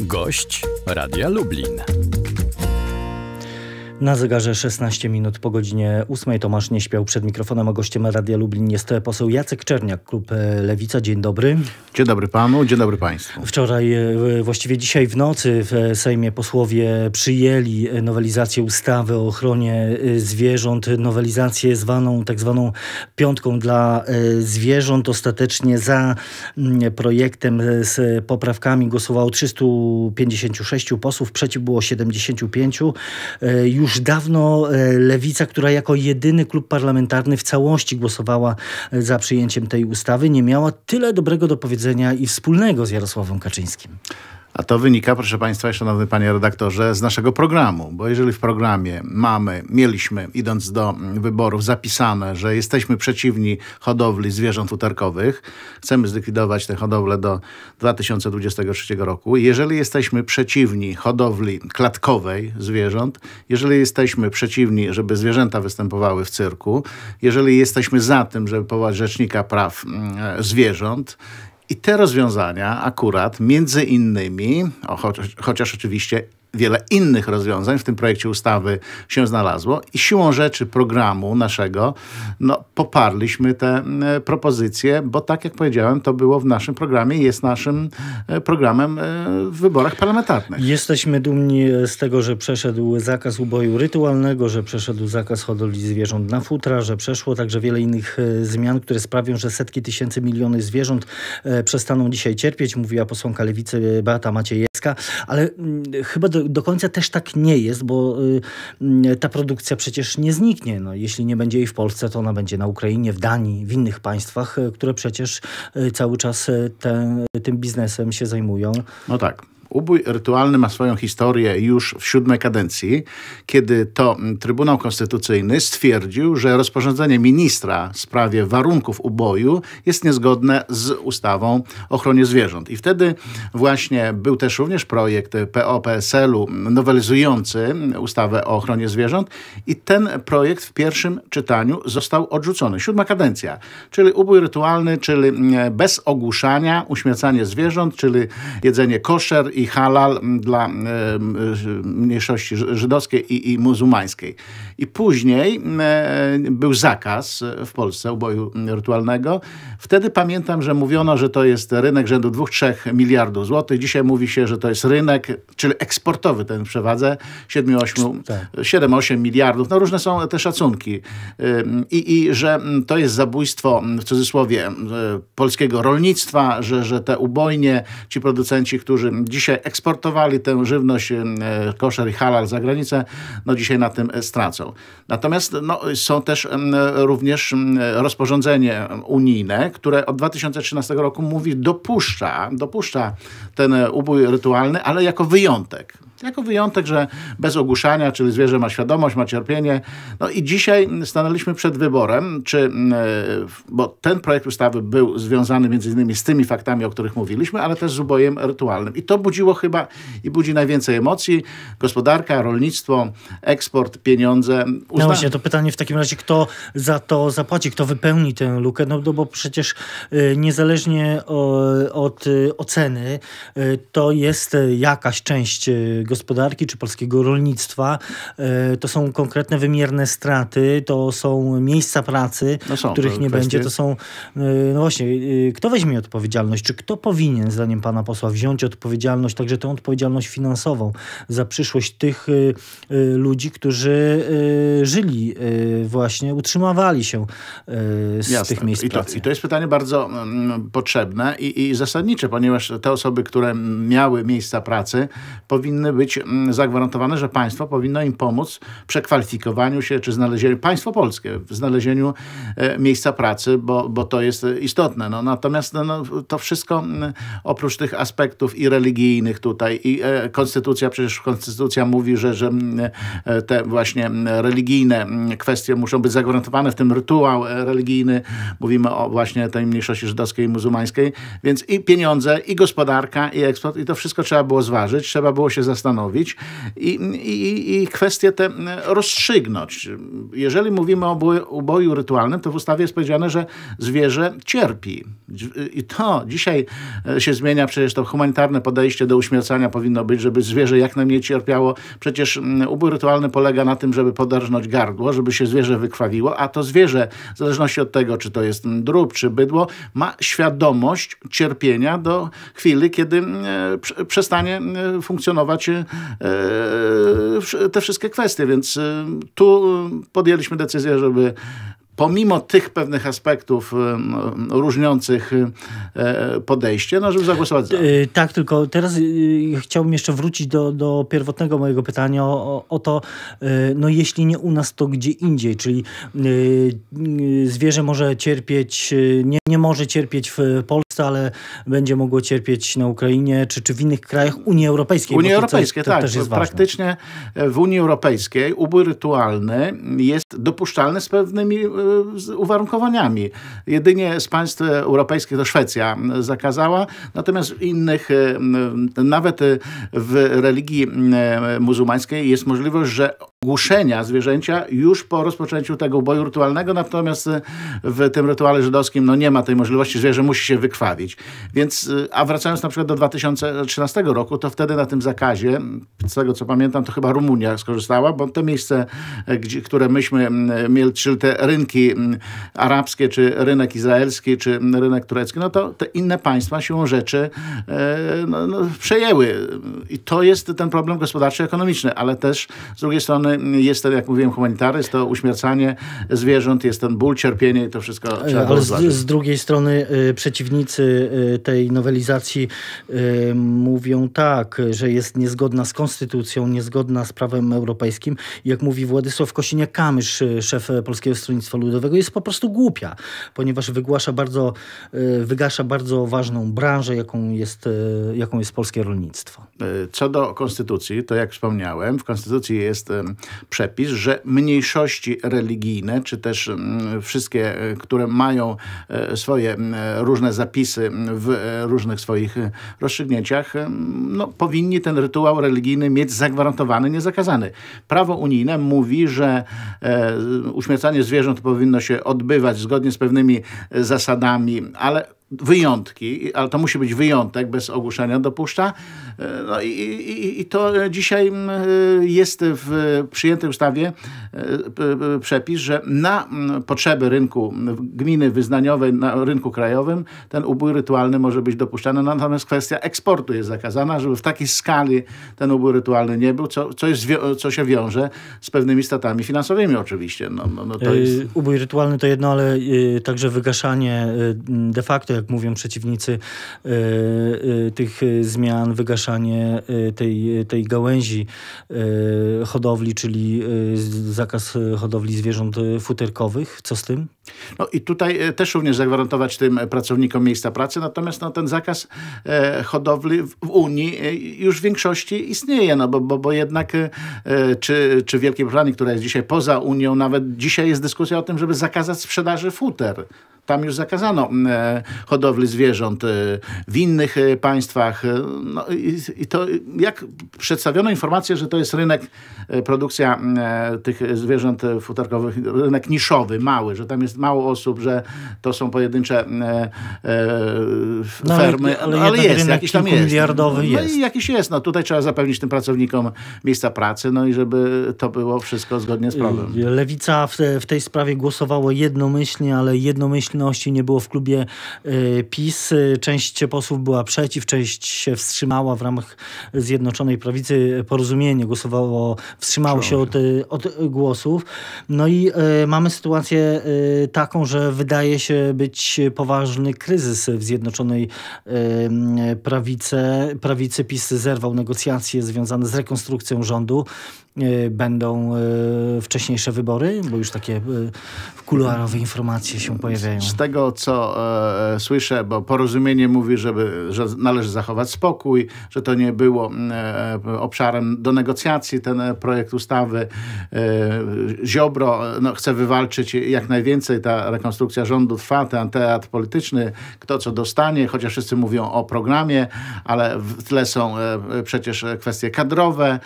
Gość Radia Lublin. Na zegarze 16 minut po godzinie 8 Tomasz nie śpiał przed mikrofonem, a gościem Radia Lublin jest poseł Jacek Czerniak, klub e, Lewica. Dzień dobry. Dzień dobry panu, dzień dobry państwu. Wczoraj, e, właściwie dzisiaj w nocy w e, Sejmie posłowie przyjęli nowelizację ustawy o ochronie zwierząt, nowelizację zwaną tak zwaną piątką dla zwierząt. Ostatecznie za mm, projektem z poprawkami głosowało 356 posłów, przeciw było 75. Już już dawno e, lewica, która jako jedyny klub parlamentarny w całości głosowała e, za przyjęciem tej ustawy, nie miała tyle dobrego do powiedzenia i wspólnego z Jarosławem Kaczyńskim. A to wynika, proszę Państwa, szanowny panie redaktorze, z naszego programu, bo jeżeli w programie mamy, mieliśmy, idąc do wyborów, zapisane, że jesteśmy przeciwni hodowli zwierząt futerkowych, chcemy zlikwidować tę hodowlę do 2023 roku. Jeżeli jesteśmy przeciwni hodowli klatkowej zwierząt, jeżeli jesteśmy przeciwni, żeby zwierzęta występowały w cyrku, jeżeli jesteśmy za tym, żeby powołać rzecznika praw mm, e, zwierząt, i te rozwiązania akurat między innymi, chociaż oczywiście wiele innych rozwiązań w tym projekcie ustawy się znalazło i siłą rzeczy programu naszego no, poparliśmy te propozycje, bo tak jak powiedziałem, to było w naszym programie i jest naszym e, programem e, w wyborach parlamentarnych. Jesteśmy dumni e, z tego, że przeszedł zakaz uboju rytualnego, że przeszedł zakaz hodowli zwierząt na futra, że przeszło także wiele innych zmian, które sprawią, że setki tysięcy, miliony zwierząt przestaną dzisiaj cierpieć, mówiła posłanka Lewicy Beata Maciej ale mm, chyba do, do, końca też tak nie jest, bo y, y, ta produkcja przecież nie zniknie. No, jeśli nie będzie jej w Polsce, to ona będzie na Ukrainie, w Danii, w innych państwach, y, które przecież cały czas tym biznesem się zajmują. No tak. Ubój rytualny ma swoją historię już w siódmej kadencji, kiedy to mm, Trybunał Konstytucyjny stwierdził, że rozporządzenie ministra w sprawie warunków uboju jest niezgodne z ustawą o ochronie zwierząt. I wtedy właśnie był też również projekt PO-PSL-u mm, nowelizujący mm, ustawę o ochronie zwierząt i ten projekt w pierwszym czytaniu został odrzucony. Siódma kadencja, czyli ubój rytualny, czyli bez ogłuszania, uśmiercanie zwierząt, czyli jedzenie koszer i halal dla mniejszości żydowskiej i, i muzułmańskiej. I później był zakaz w Polsce uboju rytualnego. Wtedy pamiętam, że mówiono, że to jest rynek rzędu 2-3 miliardów złotych. Dzisiaj mówi się, że to jest rynek, czyli eksportowy ten w przewadze, 7-8 tak. miliardów. No różne są te szacunki. I, I że to jest zabójstwo, w cudzysłowie, e, polskiego rolnictwa, że, że te ubojnie, ci producenci, którzy dzisiaj się eksportowali tę żywność e, koszer i halal za granicę, no dzisiaj na tym e, stracą. Natomiast no, są też również rozporządzenie unijne, które od 2013 roku mówi, dopuszcza, dopuszcza ten e, ubój rytualny, ale jako wyjątek. Jako wyjątek, że bez ogłuszania, czyli zwierzę ma świadomość, ma cierpienie. No i dzisiaj stanęliśmy przed wyborem, czy, bo ten projekt ustawy był związany między innymi z tymi faktami, o których mówiliśmy, ale też z ubojem rytualnym. I to budzi budziło chyba i budzi najwięcej emocji. Gospodarka, rolnictwo, eksport, pieniądze. No Uzna... No właśnie, to pytanie w takim razie, kto za to zapłaci, kto wypełni tę lukę, no, no bo przecież y, niezależnie od y, oceny y, to jest jakaś część gospodarki czy polskiego rolnictwa. To są konkretne, wymierne straty, to są miejsca pracy, no są, których nie kwestie... będzie, to są no właśnie, kto weźmie odpowiedzialność, czy kto powinien zdaniem pana posła wziąć odpowiedzialność odpowiedzialność, także tę odpowiedzialność finansową za przyszłość tych y, y, ludzi, którzy y, żyli właśnie, utrzymywali się z Jasne. tych miejsc I to, pracy. I to jest pytanie bardzo mm, potrzebne i, i zasadnicze, ponieważ te osoby, które miały miejsca pracy, powinny być mm, zagwarantowane, że państwo powinno im pomóc w przekwalifikowaniu się, czy znalezieniu, państwo polskie, w znalezieniu e, miejsca pracy, bo, bo to jest istotne. No, natomiast no, no to wszystko mm, oprócz tych aspektów i religii, religijnych tutaj i e, konstytucja, przecież konstytucja mówi, że, że mm, e, te właśnie mm, religijne mm, kwestie muszą być zagwarantowane, w tym rytuał e, religijny, mówimy o właśnie tej mniejszości żydowskiej i muzułmańskiej, więc i pieniądze, i gospodarka, i eksport, i to wszystko trzeba było zważyć, trzeba było się zastanowić i, i, i kwestie te rozstrzygnąć. Jeżeli mówimy o uboju rytualnym, to w ustawie jest powiedziane, że zwierzę cierpi. I to dzisiaj się zmienia przecież to humanitarne podejście do uśmiercania powinno być, żeby zwierzę jak najmniej cierpiało. Przecież mm, ubój ritualny polega na tym, żeby podarznąć gardło, żeby się zwierzę wykrwawiło, a to zwierzę, w zależności od tego, czy to jest mm, drób, czy bydło, ma świadomość cierpienia do chwili, kiedy mm, e, przestanie e, funkcjonować e, te wszystkie kwestie. Więc tu podjęliśmy decyzję, żeby pomimo tych pewnych aspektów różniących podejście, no żeby zagłosować za. E, tak, tylko teraz e, chciałbym jeszcze wrócić do, do pierwotnego mojego pytania o, o to, e, no jeśli nie u nas, to gdzie indziej, czyli zwierzę może cierpieć, nie, nie może cierpieć w Polsce, ale będzie mogło cierpieć na Ukrainie, czy, czy w innych krajach Unii Europejskiej. Unii Europejskiej, tak. Też jest praktycznie ważne. w Unii Europejskiej ubój rytualny jest dopuszczalny z pewnymi z uwarunkowaniami. Jedynie z państw europejskich to Szwecja zakazała, natomiast innych, mm, nawet w religii mm, muzułmańskiej jest możliwość, że głuszenia zwierzęcia już po rozpoczęciu tego boju rytualnego, natomiast e, w tym rytuale żydowskim no, nie ma tej możliwości, zwierzę musi się wykrwawić. Więc, e, a wracając na przykład do 2013 roku, to wtedy na tym zakazie, z tego co pamiętam, to chyba Rumunia skorzystała, bo to miejsce, e, gdzie, które myśmy mieli, czyli te rynki arabskie, czy rynek izraelski, czy rynek turecki, no to te inne państwa siłą rzeczy no, no, przejęły. I to jest ten problem gospodarczy-ekonomiczny, ale też z drugiej strony jest to, jak mówiłem, humanitaryzm, to uśmiercanie zwierząt, jest ten ból, cierpienie i to wszystko e, trzeba Ale z, z, drugiej strony y, przeciwnicy y, tej nowelizacji y, mówią tak, że jest niezgodna z konstytucją, niezgodna z prawem europejskim. Jak mówi Władysław Kosiniak-Kamysz, szef Polskiego Stronnictwa Ludowego, jest po prostu głupia, ponieważ wygłasza bardzo, wygasza bardzo ważną branżę, jaką jest, jaką jest polskie rolnictwo. Co do konstytucji, to jak wspomniałem, w konstytucji jest przepis, że mniejszości religijne, czy też mm, wszystkie, e, które mają e, swoje różne zapisy w e, różnych swoich rozstrzygnięciach, no, powinni ten rytuał religijny mieć zagwarantowany, nie zakazany. Prawo unijne mówi, że uśmiercanie zwierząt powinno się odbywać zgodnie z pewnymi zasadami, ale wyjątki, ale to musi być wyjątek, bez ogłoszenia dopuszcza. E, no i, i, i to e, dzisiaj e, jest w przyjętej ustawie przepis, że na potrzeby rynku gminy wyznaniowej, na rynku krajowym ten ubój rytualny może być dopuszczany, no, natomiast kwestia eksportu jest zakazana, żeby w takiej skali ten ubój rytualny nie był, co, co, jest, co się wiąże z pewnymi stratami finansowymi oczywiście. No, no, no to jest... Ubój rytualny to jedno, ale także wygaszanie de facto jak mówią przeciwnicy e, e, tych e, zmian, wygaszanie tej, tej gałęzi hodowli, czyli zakaz hodowli zwierząt futerkowych. Co z tym? No i tutaj też również zagwarantować tym pracownikom miejsca pracy, natomiast no, ten zakaz hodowli w Unii już w większości istnieje, no bo, bo, bo jednak czy, czy Wielkiej Brytanii, która jest dzisiaj poza Unią, nawet dzisiaj jest dyskusja o tym, żeby zakazać sprzedaży futer. Tam już zakazano mm, e, hodowli zwierząt e, w innych e, państwach. No i, to jak przedstawiono informację, że to jest rynek, produkcja mm, tych zwierząt futerkowych, rynek niszowy, mały, że tam jest mało osób, że to są pojedyncze no, fermy, ale, no, ale, ale jest, jakiś tam jest. Miliardowy jest. No i jakiś jest. No tutaj trzeba zapewnić tym pracownikom miejsca pracy, no i żeby to było wszystko zgodnie z prawem. Lewica w, w tej sprawie głosowała jednomyślnie, ale jednomyślnie obecności nie było w klubie y, PiS. Część posłów była przeciw, część się wstrzymała w ramach Zjednoczonej Prawicy. Porozumienie głosowało, wstrzymało się od, y, od głosów. No i y, mamy sytuację taką, że wydaje się być poważny kryzys w Zjednoczonej Prawicy. Prawicy PiS zerwał negocjacje związane z rekonstrukcją rządu. E, będą e, wcześniejsze wybory, bo już takie e, kuluarowe informacje się pojawiają. Z tego, co e, słyszę, bo porozumienie mówi, żeby, że należy zachować spokój, że to nie było e, obszarem do negocjacji, ten projekt ustawy. E, Ziobro no, chce wywalczyć jak najwięcej, ta rekonstrukcja rządu trwa, ten teatr polityczny, kto co dostanie, chociaż wszyscy mówią o programie, ale w tle są przecież kwestie kadrowe.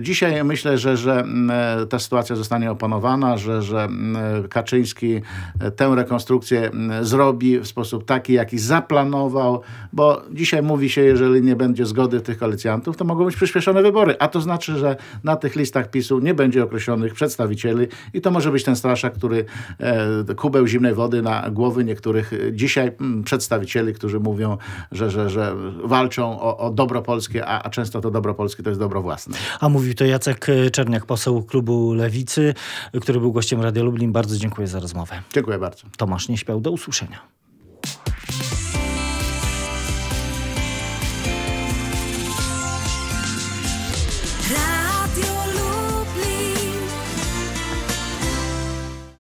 dzisiaj myślę, myślę, że, że mm, e, ta sytuacja zostanie opanowana, że, że mm, e, Kaczyński e, tę rekonstrukcję mm, zrobi w sposób taki, jaki zaplanował, bo dzisiaj mówi się, jeżeli nie będzie zgody tych koalicjantów, to mogą być przyspieszone wybory, a to znaczy, że na tych listach PiSu nie będzie określonych przedstawicieli i to może być ten straszak, który kubeł zimnej wody na głowy niektórych dzisiaj przedstawicieli, którzy mówią, że, że, że walczą o, o dobro polskie, a, a często to dobro polskie to jest dobro własne. A mówił to Jacek Czerniak, poseł klubu Lewicy, który był gościem Radia Lublin. Bardzo dziękuję za rozmowę. Dziękuję bardzo. Tomasz nie śpiał. Do usłyszenia.